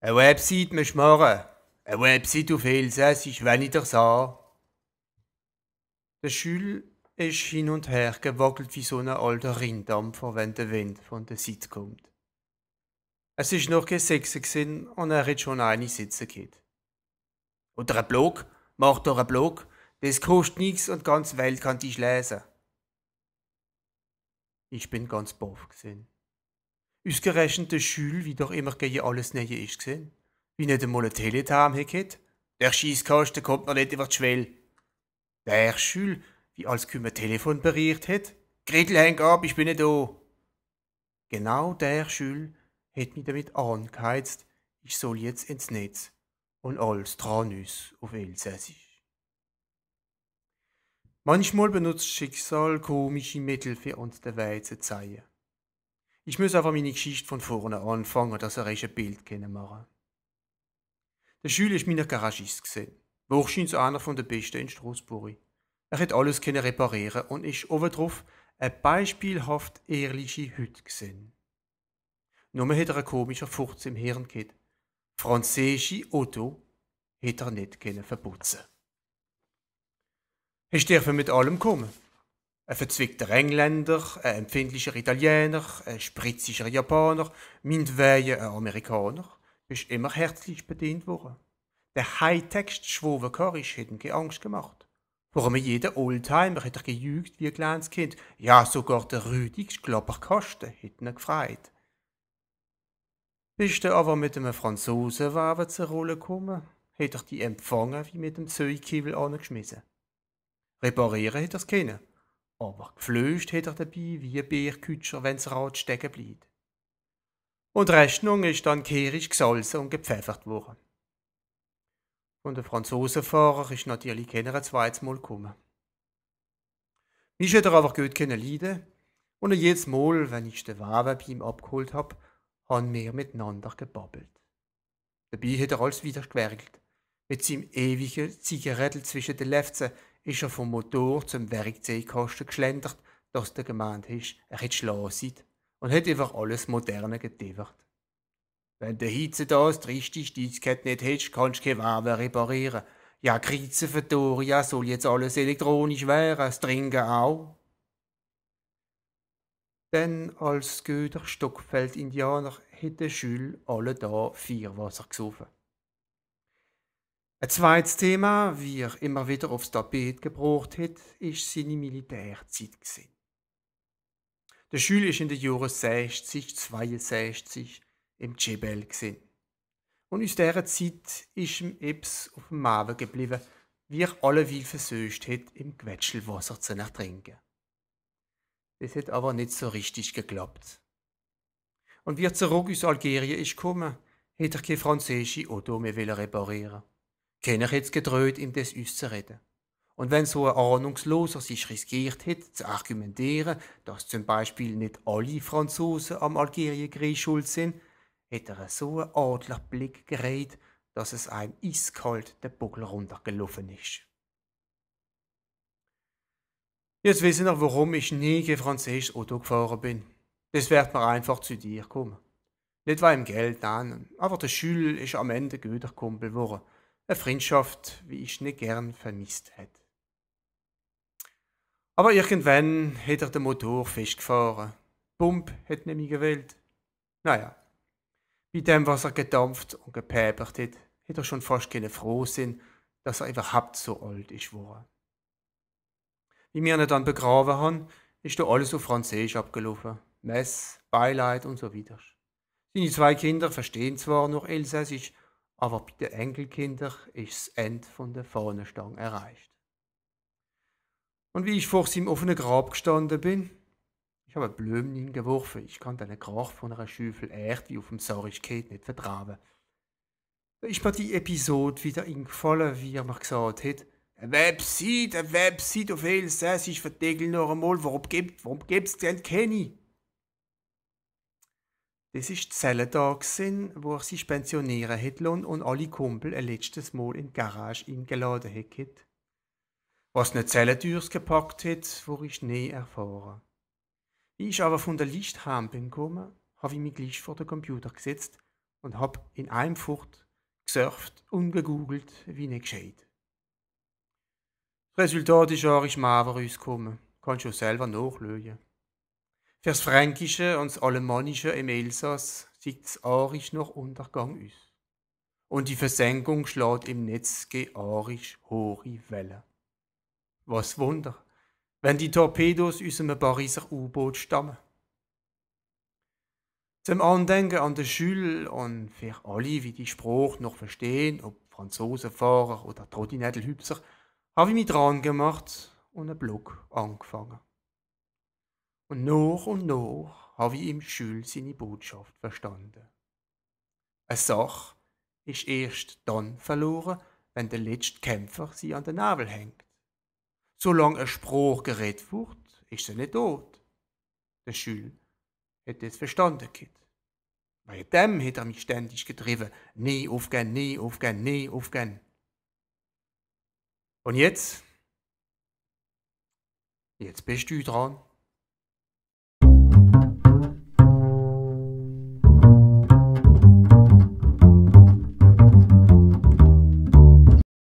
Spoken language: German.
Eine Website musst du machen. Eine Website auf Elsässisch, wenn ich dir sah. Der Schül ist hin und her gewackelt wie so ein alter Rinddampfer, wenn der Wind von der Seite kommt. Es ist noch kein Sechser gewesen und er hat schon eine sitzen geht. Oder ein Blog, mach doch ein Blog, das kostet nichts und ganz Welt kann dich lesen. Ich bin ganz baff gewesen. Ausgerechnet der Schül, wie doch immer gegen alles Neue ist, gesehen. Wie nicht einmal ein Teletarm hat. Der Schießkasten kommt noch nicht über die Schwelle. Der Schül, wie als kümmer Telefon beriert hat. Gretel, häng ab, ich bin nicht da. Genau der Schül hat mich damit angeheizt, ich soll jetzt ins Netz und alles dran ist auf Elsässisch. Manchmal benutzt Schicksal komische Mittel für uns der Weise zu zeigen. Ich muss einfach meine Geschichte von vorne anfangen, dass er ein Bild machen Der Schüler ist meiner Garagist gesehen. Wahrscheinlich einer von den besten in Straßburg. Er hat alles können reparieren und ist obendrauf eine beispielhaft ehrliche Hütte gesehen. Nur hat er einen komischen Furz im Hirn gehabt. Französische Otto hat er nicht können verputzen. Er dürfen mit allem kommen ein verzwickter Engländer, ein empfindlicher Italiener, ein spritziger Japaner, meinetwegen ein Amerikaner, bist immer herzlich bedient worden. Der Hightech schwoven Karisch hat ihm keine Angst gemacht. Vor mir jeder Oldtimer hat er gejügt wie ein kleines Kind. Ja, sogar der rüdigste Klapperkasten hat ihn gefreut. Bist du aber mit einem Franzosen zur Rolle gekommen, hat er die empfangen wie mit dem Zeugkiebel angeschmissen. Reparieren hat er es können aber geflößt hat er dabei wie ein Bierkütscher, wenn's Rad halt stecken bleibt. Und die Rechnung ist dann kehrig gesalzen und gepfeffert worden. Und der Franzosenfahrer ist natürlich keiner zweites Mal gekommen. Mich hat er aber gut können leiden und jedes Mal, wenn ich den Wawe bei ihm abgeholt habe, haben wir miteinander gebabbelt. Dabei hat er alles wieder gewerkelt, mit seinem ewigen Zigarettel zwischen den Lefzen, ist er vom Motor zum Werkzeugkasten geschlendert, dass der gemeint ist, er hätte schlau und hätte einfach alles Moderne getäfert. Wenn der Hitze da ist, richtig Diskette nicht hättest, kannst du keine Ware reparieren. Ja, Krize ja, soll jetzt alles elektronisch werden, das Trinken auch. Denn als Göder Stockfeld-Indianer hätte Schül alle da vier Wasser gesoffen. Ein zweites Thema, wie immer wieder aufs Tapet gebracht hat, ist seine Militärzeit. Gewesen. Der Schüler ist in den Jahren 60, 62 im Dschibel. Gewesen. Und aus dieser Zeit ist ihm Ips auf dem Magen geblieben, wie er alle alleweil versößt hat, im Quetschelwasser zu ertrinken. Das hat aber nicht so richtig geklappt. Und wie er zurück aus Algerien ist gekommen, hat er keine französische Auto mehr reparieren Wollen kenne ich jetzt gedreht, ihm das auszureden. Und wenn so ein Ahnungsloser sich riskiert hat, zu argumentieren, dass zum Beispiel nicht alle Franzosen am Algerienkrieg schuld sind, hat er so einen Adlerblick gerät, dass es einem eiskalt den Buckel runtergelaufen ist. Jetzt wissen noch, warum ich nie kein französisches Auto gefahren bin. Das wird mir einfach zu dir kommen. Nicht weil im Geld, nein, aber der Schül ist am Ende ein guter Kumpel geworden eine Freundschaft, wie ich nicht gern vermisst hätte. Aber irgendwann hat er den Motor festgefahren. Pump hat nicht mehr gewählt. Naja, bei dem, was er gedampft und gepäbert hat, hat er schon fast keine Frohsinn, dass er überhaupt so alt ist geworden. Wie wir ihn dann begraben haben, ist da alles auf Französisch abgelaufen. Mess, Beileid und so weiter. Seine zwei Kinder verstehen zwar noch Elsässisch, aber bei den Enkelkindern ist das Ende von der Fahnenstange erreicht. Und wie ich vor seinem offenen Grab gestanden bin, ich habe Blumen hingeworfen, ich kann den Krach von einer Schüffel Erde wie auf dem Sarischkeit nicht vertrauen. Da ist mir die Episode wieder eingefallen, wie er mir gesagt hat, eine Website, eine Website auf Elsass ist verdeckel noch einmal, warum gibt, es gibt's denn keine? Das ist die Zelle da wo er sich pensionieren hat und alle Kumpel ein letztes Mal in die Garage eingeladen hat. Was ne Zellentür gepackt hat, wo ich nie erfahren. Ich ich aber von der Licht gekommen, habe ich mich gleich vor den Computer gesetzt und hab in einem Furt gesurft und gegoogelt, wie ne gescheit. Das Resultat ist auch, ich mal rausgekommen. Kannst du selber nachlösen. Fürs Fränkische und das Alemannische im Elsass sieht das Arisch noch Untergang aus. Und die Versenkung schlägt im Netz ge arisch hohe Wellen. Was Wunder, wenn die Torpedos aus einem Pariser U-Boot stammen. Zum Andenken an den Schül und für alle, wie die Spruch noch verstehen, ob Franzosenfahrer oder Trottinettelhübser, habe ich mich dran gemacht und einen Blog angefangen. Und noch und noch habe ich im Schül seine Botschaft verstanden. Eine Sache ist erst dann verloren, wenn der letzte Kämpfer sie an den Nabel hängt. Solange ein Spruch gerät wird, ist sie nicht tot. Der Schül hat das verstanden gehabt. Bei dem hat er mich ständig getrieben. Nie aufgehen, nie aufgehen, nie aufgehen. Und jetzt? Jetzt bist du dran.